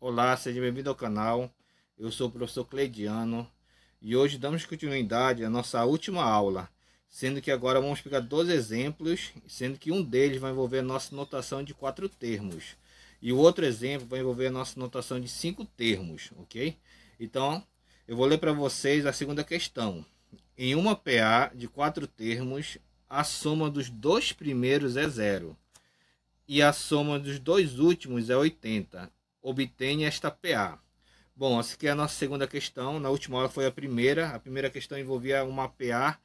Olá, seja bem-vindo ao canal. Eu sou o professor Cleidiano e hoje damos continuidade à nossa última aula, sendo que agora vamos pegar dois exemplos, sendo que um deles vai envolver a nossa notação de quatro termos e o outro exemplo vai envolver a nossa notação de cinco termos, ok? Então, eu vou ler para vocês a segunda questão. Em uma PA de quatro termos, a soma dos dois primeiros é zero e a soma dos dois últimos é 80 obtém esta PA? Bom, essa aqui é a nossa segunda questão. Na última aula foi a primeira. A primeira questão envolvia uma PA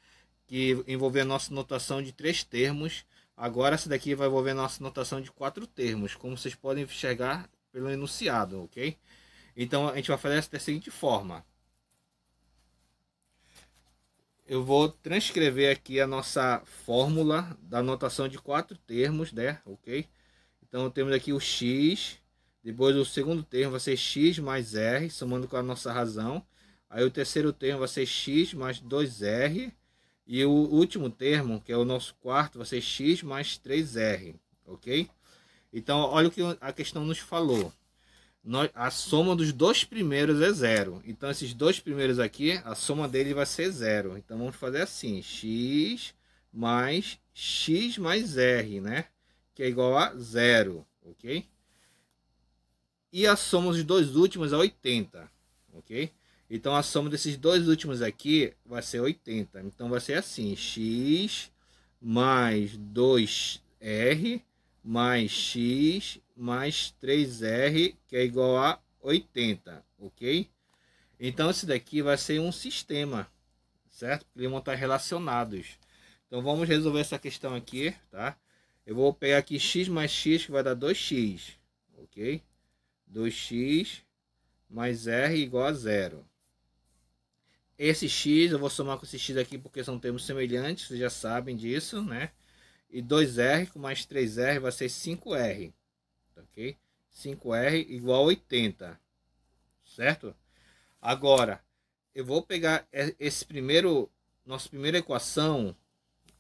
que envolvia a nossa notação de três termos. Agora essa daqui vai envolver a nossa notação de quatro termos, como vocês podem enxergar pelo enunciado, ok? Então a gente vai fazer da seguinte forma. Eu vou transcrever aqui a nossa fórmula da notação de quatro termos, né? Ok? Então temos aqui o x depois o segundo termo vai ser x mais r, somando com a nossa razão. Aí o terceiro termo vai ser x mais 2r. E o último termo, que é o nosso quarto, vai ser x mais 3r, ok? Então, olha o que a questão nos falou. Nós, a soma dos dois primeiros é zero. Então, esses dois primeiros aqui, a soma dele vai ser zero. Então, vamos fazer assim, x mais x mais r, né? Que é igual a zero, ok? E a soma dos dois últimos é 80, ok? Então a soma desses dois últimos aqui vai ser 80. Então vai ser assim, x mais 2r mais x mais 3r, que é igual a 80, ok? Então esse daqui vai ser um sistema, certo? Porque eles vão estar relacionados. Então vamos resolver essa questão aqui, tá? Eu vou pegar aqui x mais x, que vai dar 2x, ok? 2x mais r igual a zero. Esse x, eu vou somar com esse x aqui porque são termos semelhantes, vocês já sabem disso, né? E 2r com mais 3r vai ser 5r, ok? 5r igual a 80, certo? Agora, eu vou pegar esse primeiro, nossa primeira equação,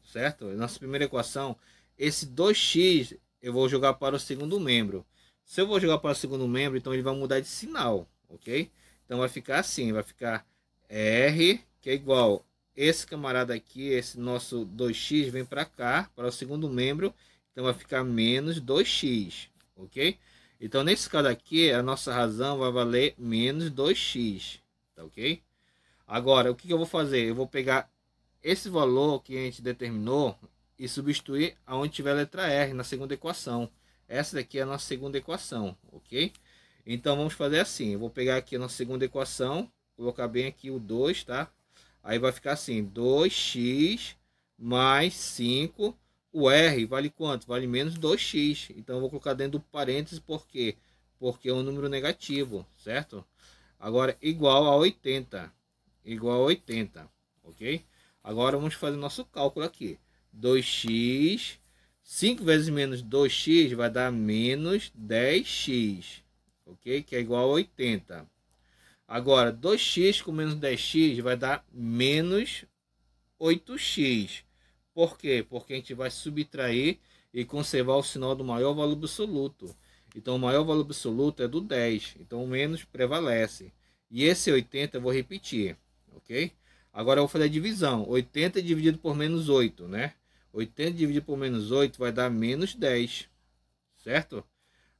certo? Nossa primeira equação, esse 2x eu vou jogar para o segundo membro. Se eu vou jogar para o segundo membro, então ele vai mudar de sinal, ok? Então vai ficar assim, vai ficar R, que é igual esse camarada aqui, esse nosso 2x vem para cá, para o segundo membro, então vai ficar menos 2x, ok? Então nesse caso aqui, a nossa razão vai valer menos 2x, tá ok? Agora, o que eu vou fazer? Eu vou pegar esse valor que a gente determinou e substituir aonde tiver a letra R na segunda equação. Essa daqui é a nossa segunda equação, ok? Então vamos fazer assim, eu vou pegar aqui a nossa segunda equação, colocar bem aqui o 2, tá? Aí vai ficar assim, 2x mais 5, o r vale quanto? Vale menos 2x, então eu vou colocar dentro do parênteses, por quê? Porque é um número negativo, certo? Agora, igual a 80, igual a 80, ok? Agora vamos fazer nosso cálculo aqui, 2x 5 vezes menos 2x vai dar menos 10x, ok? Que é igual a 80. Agora, 2x com menos 10x vai dar menos 8x. Por quê? Porque a gente vai subtrair e conservar o sinal do maior valor absoluto. Então, o maior valor absoluto é do 10. Então, o menos prevalece. E esse 80 eu vou repetir, ok? Agora, eu vou fazer a divisão. 80 dividido por menos 8, né? 80 dividido por menos 8 vai dar menos 10, certo?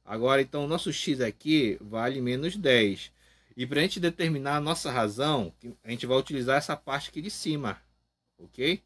Agora, então, o nosso x aqui vale menos 10. E para a gente determinar a nossa razão, a gente vai utilizar essa parte aqui de cima, ok?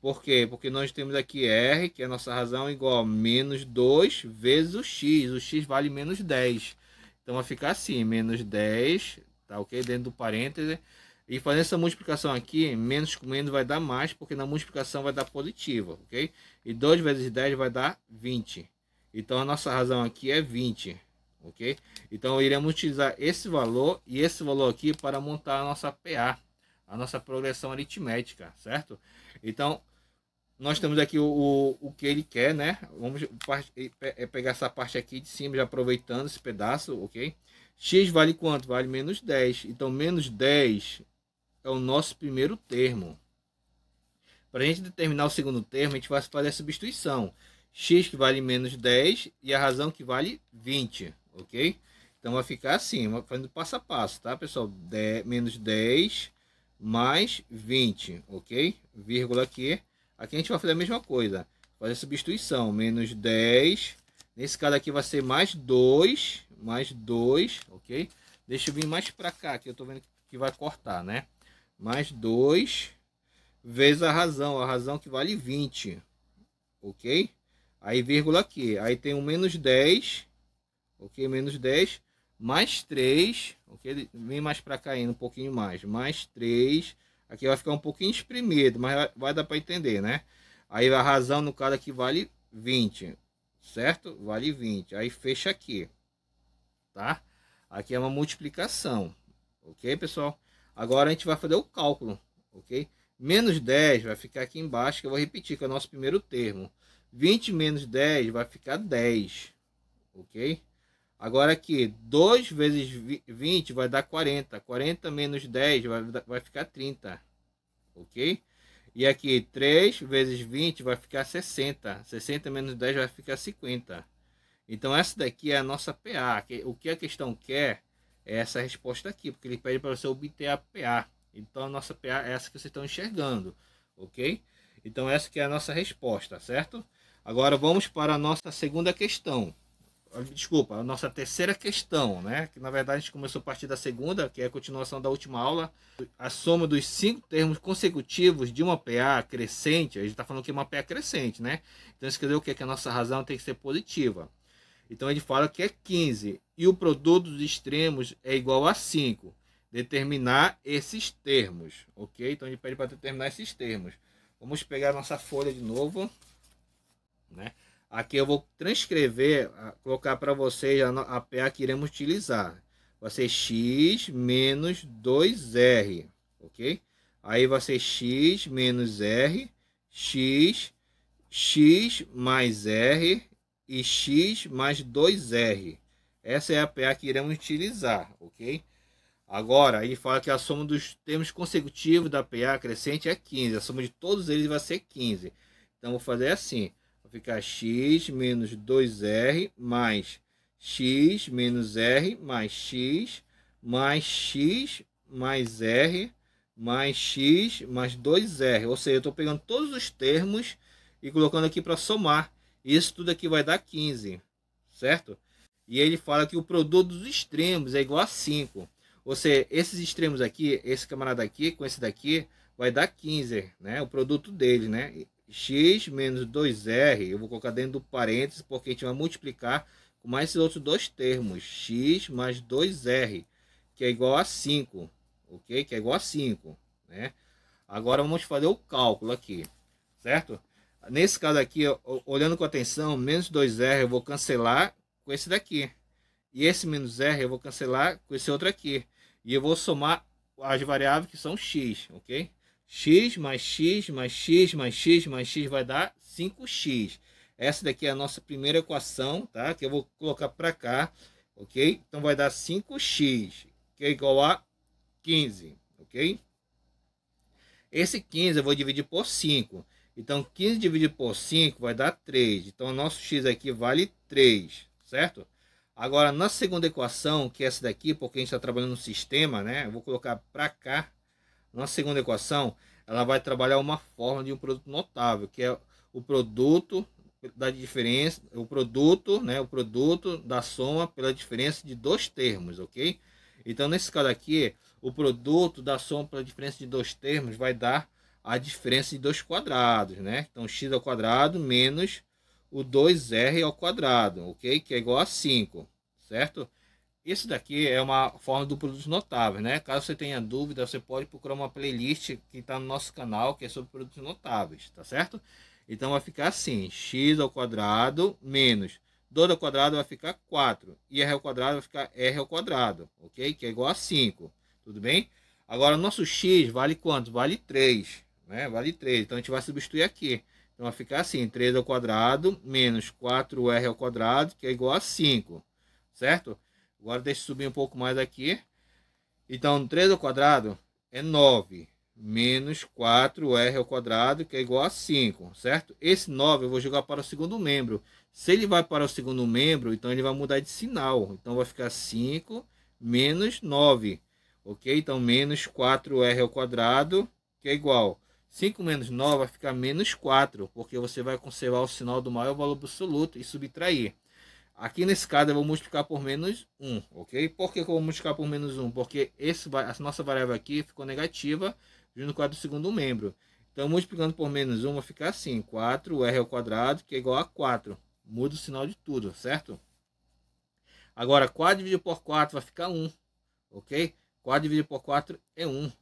Por quê? Porque nós temos aqui R, que é a nossa razão, igual a menos 2 vezes o x. O x vale menos 10. Então, vai ficar assim, menos 10, tá ok? Dentro do parêntese e fazendo essa multiplicação aqui, menos com menos vai dar mais, porque na multiplicação vai dar positiva, ok? E 2 vezes 10 vai dar 20. Então a nossa razão aqui é 20, ok? Então iremos utilizar esse valor e esse valor aqui para montar a nossa PA, a nossa progressão aritmética, certo? Então nós temos aqui o, o, o que ele quer, né? Vamos é pegar essa parte aqui de cima, já aproveitando esse pedaço, ok? x vale quanto? Vale menos 10. Então menos 10 é o nosso primeiro termo. Para a gente determinar o segundo termo, a gente vai fazer a substituição. x que vale menos 10 e a razão que vale 20, ok? Então vai ficar assim, fazendo passo a passo, tá pessoal? De, menos 10 mais 20, ok? Vírgula aqui. Aqui a gente vai fazer a mesma coisa. Fazer a substituição, menos 10. Nesse caso aqui vai ser mais 2, mais 2, ok? Deixa eu vir mais para cá, que eu tô vendo que vai cortar, né? mais 2 vezes a razão, a razão que vale 20, ok? Aí vírgula aqui, aí tem um menos 10, ok? Menos 10, mais 3, ok? Vem mais para cá ainda um pouquinho mais, mais 3, aqui vai ficar um pouquinho exprimido, mas vai dar para entender, né? Aí a razão no cara aqui vale 20, certo? Vale 20, aí fecha aqui, tá? Aqui é uma multiplicação, ok, pessoal? Agora a gente vai fazer o cálculo, ok? Menos 10 vai ficar aqui embaixo, que eu vou repetir, que é o nosso primeiro termo. 20 menos 10 vai ficar 10, ok? Agora aqui, 2 vezes 20 vai dar 40. 40 menos 10 vai, vai ficar 30, ok? E aqui, 3 vezes 20 vai ficar 60. 60 menos 10 vai ficar 50. Então, essa daqui é a nossa PA. O que a questão quer é essa resposta aqui, porque ele pede para você obter a PA. Então a nossa PA é essa que vocês estão enxergando, ok? Então essa que é a nossa resposta, certo? Agora vamos para a nossa segunda questão. Ah, desculpa, a nossa terceira questão, né? Que na verdade a gente começou a partir da segunda, que é a continuação da última aula. A soma dos cinco termos consecutivos de uma PA crescente, a gente está falando que é uma PA crescente, né? Então isso quer dizer o quê? Que a nossa razão tem que ser positiva. Então ele fala que é 15 e o produto dos extremos é igual a 5. Determinar esses termos, ok? Então ele pede para determinar esses termos. Vamos pegar nossa folha de novo, né? Aqui eu vou transcrever, colocar para vocês a, a PA que iremos utilizar. Vai ser x menos 2r, ok? Aí vai ser x menos r, x, x mais r e x mais 2r. Essa é a PA que iremos utilizar, ok? Agora, ele fala que a soma dos termos consecutivos da PA crescente é 15. A soma de todos eles vai ser 15. Então, vou fazer assim. Vai ficar x menos 2r mais x menos r mais x mais x mais r mais x mais 2r. Ou seja, eu estou pegando todos os termos e colocando aqui para somar. Isso tudo aqui vai dar 15, certo? E ele fala que o produto dos extremos é igual a 5. Ou seja, esses extremos aqui, esse camarada aqui com esse daqui, vai dar 15, né? O produto dele, né? X menos 2R, eu vou colocar dentro do parênteses, porque a gente vai multiplicar com mais esses outros dois termos. X mais 2R, que é igual a 5, ok? Que é igual a 5, né? Agora vamos fazer o cálculo aqui, certo? Nesse caso aqui, olhando com atenção, menos 2R eu vou cancelar com esse daqui. E esse menos R eu vou cancelar com esse outro aqui. E eu vou somar as variáveis que são X, ok? X mais X mais X mais X mais X vai dar 5X. Essa daqui é a nossa primeira equação, tá? Que eu vou colocar para cá, ok? Então vai dar 5x, que é igual a 15, ok? Esse 15 eu vou dividir por 5. Então, 15 dividido por 5 vai dar 3. Então, o nosso x aqui vale 3, certo? Agora, na segunda equação, que é essa daqui, porque a gente está trabalhando no sistema, né? Eu vou colocar para cá. Na segunda equação, ela vai trabalhar uma forma de um produto notável, que é o produto da diferença, o produto, né? O produto da soma pela diferença de dois termos, ok? Então, nesse caso aqui, o produto da soma pela diferença de dois termos vai dar a diferença de dois quadrados, né? Então, x ao quadrado menos o 2r ao quadrado, ok? Que é igual a 5, certo? Isso daqui é uma forma do produto notável, né? Caso você tenha dúvida, você pode procurar uma playlist que está no nosso canal, que é sobre produtos notáveis, tá certo? Então vai ficar assim, x ao quadrado menos 2 ao quadrado vai ficar 4, e r ao quadrado vai ficar r ao quadrado, ok? Que é igual a 5, tudo bem? Agora, nosso x vale quanto? Vale 3, né? Vale 3. Então a gente vai substituir aqui. Então vai ficar assim, 3 ao quadrado menos 4r ao quadrado, que é igual a 5, certo? Agora deixa eu subir um pouco mais aqui. Então 3 ao quadrado é 9 menos 4r ao quadrado, que é igual a 5, certo? Esse 9 eu vou jogar para o segundo membro. Se ele vai para o segundo membro, então ele vai mudar de sinal. Então vai ficar 5 menos 9, ok? Então menos 4r ao quadrado, que é igual 5 menos 9 vai ficar menos 4, porque você vai conservar o sinal do maior valor absoluto e subtrair. Aqui nesse caso eu vou multiplicar por menos 1, ok? Por que eu vou multiplicar por menos 1? Porque esse, a nossa variável aqui ficou negativa junto com a do segundo membro. Então multiplicando por menos 1 vai ficar assim, 4r ao quadrado que é igual a 4. Muda o sinal de tudo, certo? Agora 4 dividido por 4 vai ficar 1, ok? 4 dividido por 4 é 1.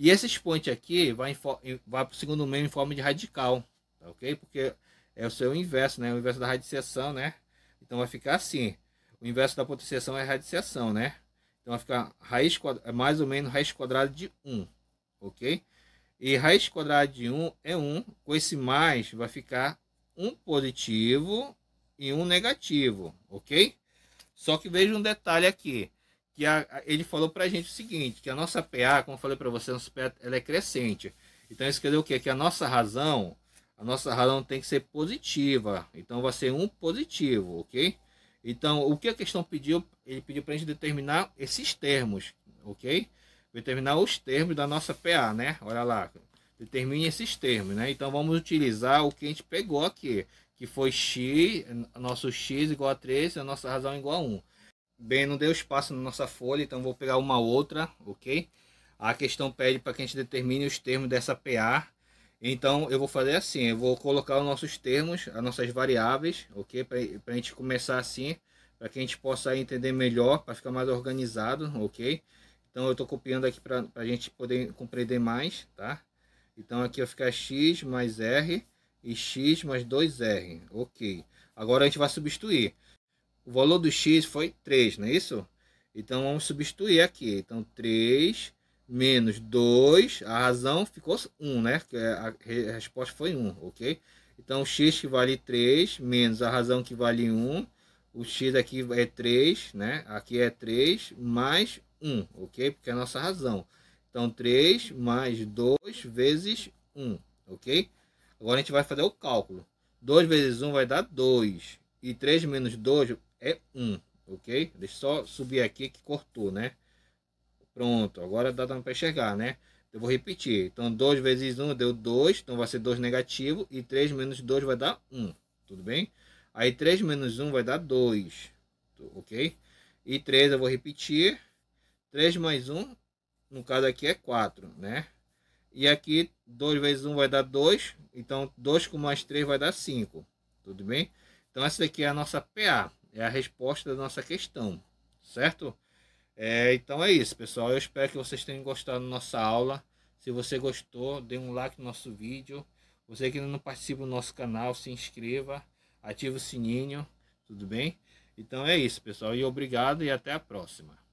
E esse expoente aqui vai, vai para o segundo meio em forma de radical, tá ok? Porque é o seu inverso, né? O inverso da radiciação, né? Então vai ficar assim. O inverso da potenciação é radiciação, né? Então vai ficar raiz quadrada, é mais ou menos raiz quadrada de 1, ok? E raiz quadrada de 1 é 1. Com esse mais vai ficar um positivo e um negativo, ok? Só que veja um detalhe aqui que a, a, ele falou para a gente o seguinte, que a nossa PA, como eu falei para você, nossa PA, ela é crescente. Então isso quer dizer o quê? Que a nossa razão, a nossa razão tem que ser positiva. Então vai ser um positivo, ok? Então o que a questão pediu? Ele pediu para a gente determinar esses termos, ok? Determinar os termos da nossa PA, né? Olha lá, determine esses termos, né? Então vamos utilizar o que a gente pegou aqui, que foi x, nosso x igual a 3, a nossa razão igual a 1. Bem, não deu espaço na nossa folha, então vou pegar uma outra, ok? A questão pede para que a gente determine os termos dessa PA. Então eu vou fazer assim, eu vou colocar os nossos termos, as nossas variáveis, ok? Para a gente começar assim, para que a gente possa entender melhor, para ficar mais organizado, ok? Então eu estou copiando aqui para a gente poder compreender mais, tá? Então aqui vai ficar x mais r e x mais 2r, ok? Agora a gente vai substituir. O valor do x foi 3, não é isso? Então vamos substituir aqui. Então 3 menos 2, a razão ficou 1, né? É a resposta foi 1, ok? Então x que vale 3 menos a razão que vale 1. O x aqui é 3, né? Aqui é 3 mais 1, ok? Porque é a nossa razão. Então 3 mais 2 vezes 1, ok? Agora a gente vai fazer o cálculo. 2 vezes 1 vai dar 2. E 3 menos 2 é 1, ok? Deixa eu só subir aqui que cortou, né? Pronto, agora dá para enxergar, né? Eu vou repetir. Então, 2 vezes 1 deu 2, então vai ser 2 negativo. E 3 menos 2 vai dar 1, tudo bem? Aí 3 menos 1 vai dar 2, ok? E 3 eu vou repetir. 3 mais 1, no caso aqui é 4, né? E aqui 2 vezes 1 vai dar 2, então 2 com mais 3 vai dar 5, tudo bem? Então essa aqui é a nossa PA é a resposta da nossa questão, certo? É, então é isso, pessoal. Eu espero que vocês tenham gostado da nossa aula. Se você gostou, dê um like no nosso vídeo. Você que ainda não participa do nosso canal, se inscreva, ative o sininho, tudo bem? Então é isso, pessoal. E obrigado e até a próxima.